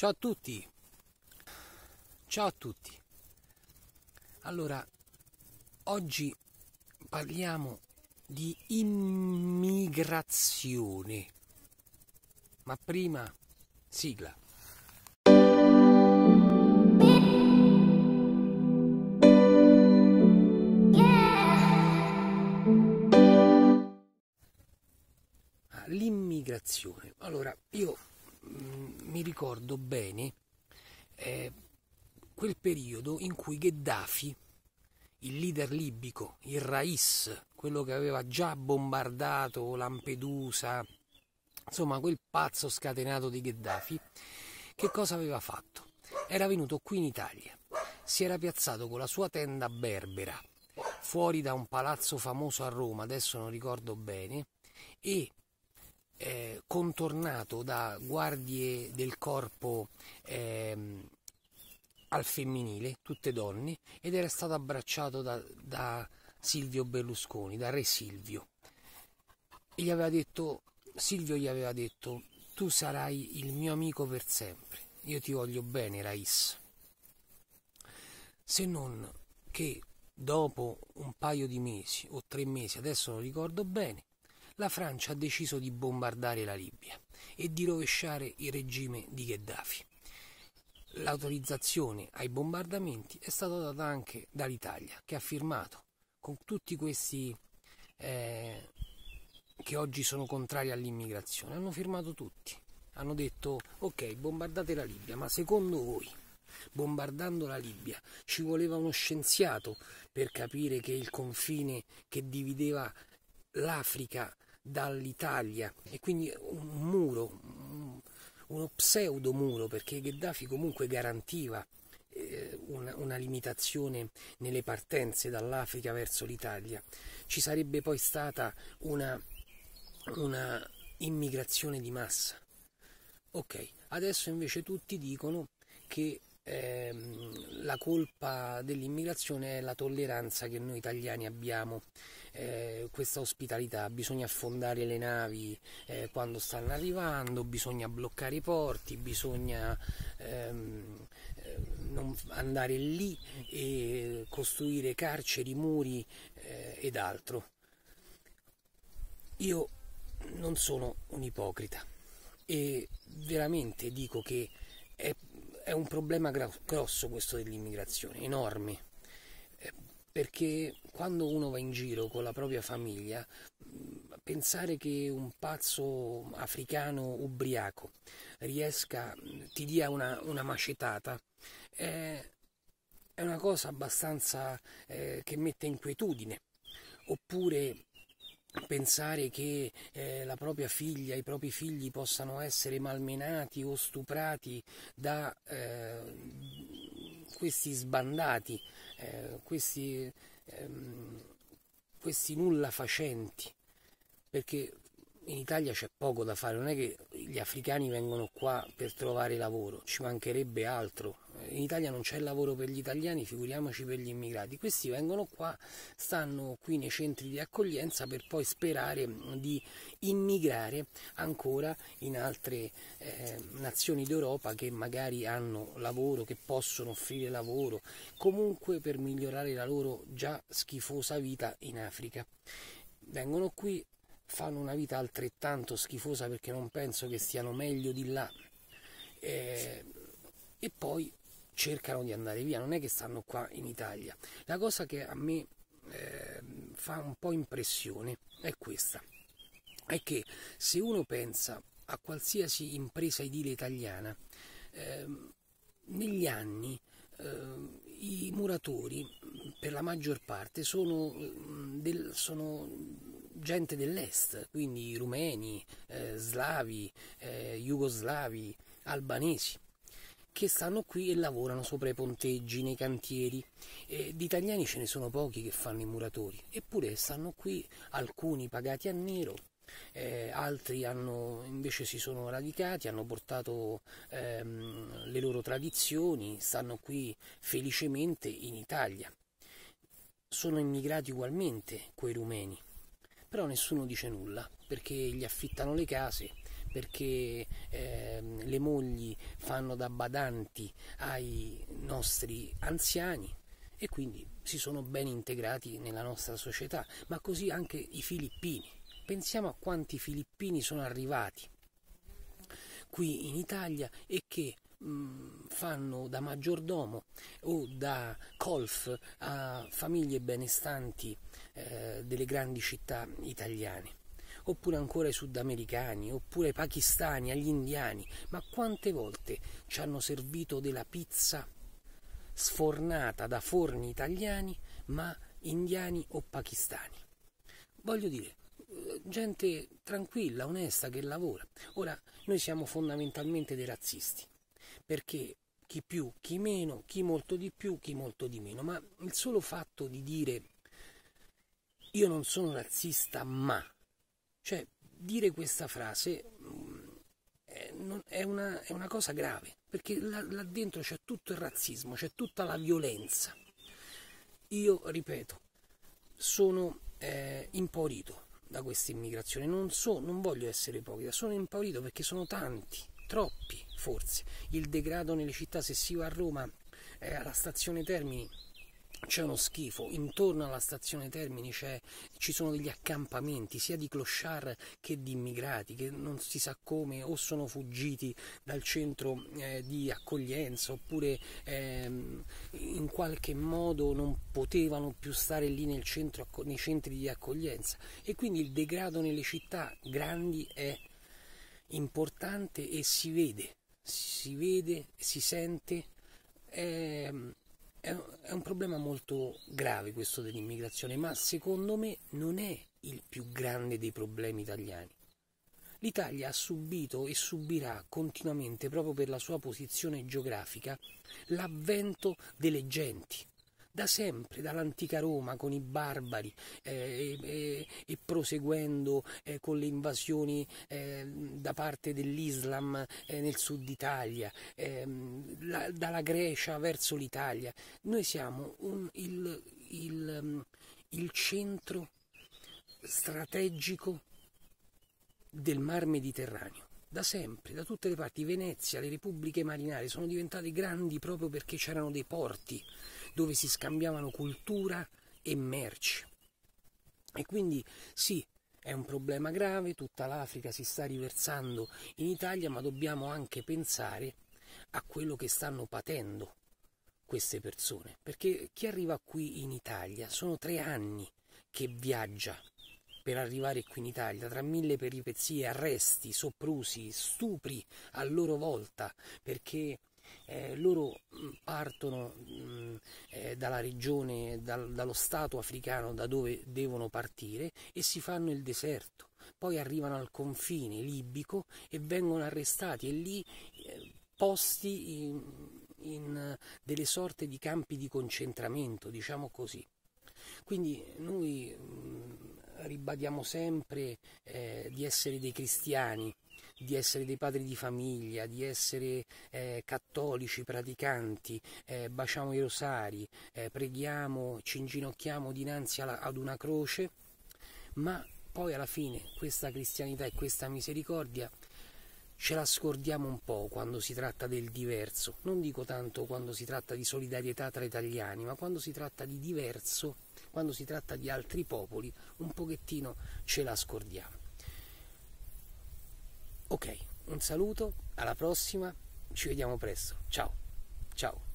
Ciao a tutti! Ciao a tutti! Allora, oggi parliamo di immigrazione, ma prima sigla. Ah, l'immigrazione ricordo bene, eh, quel periodo in cui Gheddafi, il leader libico, il Rais, quello che aveva già bombardato Lampedusa, insomma quel pazzo scatenato di Gheddafi, che cosa aveva fatto? Era venuto qui in Italia, si era piazzato con la sua tenda berbera fuori da un palazzo famoso a Roma, adesso non ricordo bene, e eh, contornato da guardie del corpo eh, al femminile, tutte donne, ed era stato abbracciato da, da Silvio Berlusconi, da Re Silvio. E gli aveva detto, Silvio gli aveva detto, tu sarai il mio amico per sempre, io ti voglio bene, Rais. Se non che dopo un paio di mesi o tre mesi, adesso non ricordo bene, la Francia ha deciso di bombardare la Libia e di rovesciare il regime di Gheddafi. L'autorizzazione ai bombardamenti è stata data anche dall'Italia, che ha firmato con tutti questi eh, che oggi sono contrari all'immigrazione. Hanno firmato tutti, hanno detto ok, bombardate la Libia, ma secondo voi bombardando la Libia. Ci voleva uno scienziato per capire che il confine che divideva l'Africa dall'Italia e quindi un muro, uno pseudo muro, perché Gheddafi comunque garantiva eh, una, una, limitazione nelle partenze dall'Africa verso l'Italia. Ci sarebbe poi stata una, una immigrazione di massa. Ok, adesso invece tutti dicono che eh, la colpa dell'immigrazione è la tolleranza che noi italiani abbiamo, eh, questa ospitalità, bisogna affondare le navi eh, quando stanno arrivando, bisogna bloccare i porti, bisogna ehm, eh, non andare lì e costruire carceri, muri eh, ed altro. Io non sono un ipocrita e veramente dico che è è un problema grosso questo dell'immigrazione, enorme, eh, perché quando uno va in giro con la propria famiglia, mm, pensare che un pazzo africano ubriaco riesca, mm, ti dia una, una macetata, è, eh, è, una cosa abbastanza eh, che mette inquietudine. Oppure pensare che eh, la propria figlia, i propri figli possano essere malmenati o stuprati da eh, questi sbandati, eh, questi, ehm, questi nulla facenti, perché in Italia c'è poco da fare, non è che gli africani vengono qua per trovare lavoro, ci mancherebbe altro, in Italia non c'è lavoro per gli italiani, figuriamoci per gli immigrati. Questi vengono qua, stanno qui nei centri di accoglienza per poi sperare di immigrare ancora in altre eh, nazioni d'Europa che magari hanno lavoro, che possono offrire lavoro, comunque per migliorare la loro già schifosa vita in Africa. Vengono qui, fanno una vita altrettanto schifosa perché non penso che stiano meglio di là. Eh, e poi cercano di andare via, non è che stanno qua in Italia. La cosa che a me eh, fa un po' impressione è questa, è che se uno pensa a qualsiasi impresa edile italiana, eh, negli anni eh, i muratori per la maggior parte sono, mm, del, sono gente dell'est, quindi rumeni, eh, slavi, eh, jugoslavi, albanesi che stanno qui e lavorano sopra i ponteggi, nei cantieri. Eh, di italiani ce ne sono pochi che fanno i muratori, eppure stanno qui alcuni pagati a nero, eh, altri hanno, invece si sono radicati, hanno portato ehm, le loro tradizioni, stanno qui felicemente in Italia. Sono immigrati ugualmente quei rumeni, però nessuno dice nulla perché gli affittano le case perché ehm, le mogli fanno da badanti ai nostri anziani e quindi si sono ben integrati nella nostra società, ma così anche i filippini. Pensiamo a quanti filippini sono arrivati qui in Italia e che mh, mm, fanno da maggiordomo o da colf a famiglie benestanti eh, delle grandi città italiane oppure ancora ai sudamericani, oppure ai pakistani, agli indiani, ma quante volte ci hanno servito della pizza sfornata da forni italiani, ma indiani o pakistani. Voglio dire, eh, gente tranquilla, onesta, che lavora. Ora, noi siamo fondamentalmente dei razzisti, perché chi più, chi meno, chi molto di più, chi molto di meno, ma il solo fatto di dire io non sono razzista, ma cioè, dire questa frase mm, è, non, è, una, è una, cosa grave, perché là, là dentro c'è tutto il razzismo, c'è tutta la violenza. Io, ripeto, sono eh, impaurito da questa immigrazione, non, so, non voglio essere ipocrita, sono impaurito perché sono tanti, troppi forse. Il degrado nelle città, se si va a Roma, eh, alla stazione Termini, c'è uno schifo, intorno alla stazione Termini ci sono degli accampamenti sia di clochard che di immigrati che non si sa come o sono fuggiti dal centro eh, di accoglienza oppure ehm, in qualche modo non potevano più stare lì nel centro, nei centri di accoglienza e quindi il degrado nelle città grandi è importante e si vede, si vede, si sente. Ehm, è un problema molto grave questo dell'immigrazione, ma secondo me non è il più grande dei problemi italiani. L'Italia ha subito e subirà continuamente, proprio per la sua posizione geografica, l'avvento delle genti, da sempre, dall'antica Roma con i barbari eh, e, e, proseguendo eh, con le invasioni eh, da parte dell'Islam eh, nel sud Italia, ehm, la, dalla Grecia verso l'Italia. Noi siamo un, il, il, ehm, il centro strategico del Mar Mediterraneo. Da sempre, da tutte le parti, Venezia, le repubbliche marinare sono diventate grandi proprio perché c'erano dei porti dove si scambiavano cultura e merci. E quindi sì, è un problema grave, tutta l'Africa si sta riversando in Italia, ma dobbiamo anche pensare a quello che stanno patendo queste persone, perché chi arriva qui in Italia sono tre anni che viaggia per arrivare qui in Italia, tra mille peripezie, arresti, soprusi, stupri a loro volta, perché eh, loro mm, partono mh, mm, eh, dalla regione, dal, dallo stato africano da dove devono partire e si fanno il deserto. Poi arrivano al confine libico e vengono arrestati e lì eh, posti in, in eh, delle sorte di campi di concentramento, diciamo così. Quindi noi mh, mm, ribadiamo sempre eh, di essere dei cristiani, di essere dei padri di famiglia, di essere eh, cattolici, praticanti, eh, baciamo i rosari, eh, preghiamo, ci inginocchiamo dinanzi alla, ad una croce, ma poi alla fine questa cristianità e questa misericordia ce la scordiamo un po' quando si tratta del diverso, non dico tanto quando si tratta di solidarietà tra italiani, ma quando si tratta di diverso, quando si tratta di altri popoli, un pochettino ce la scordiamo. Ok, un saluto, alla prossima, ci vediamo presto, ciao, ciao.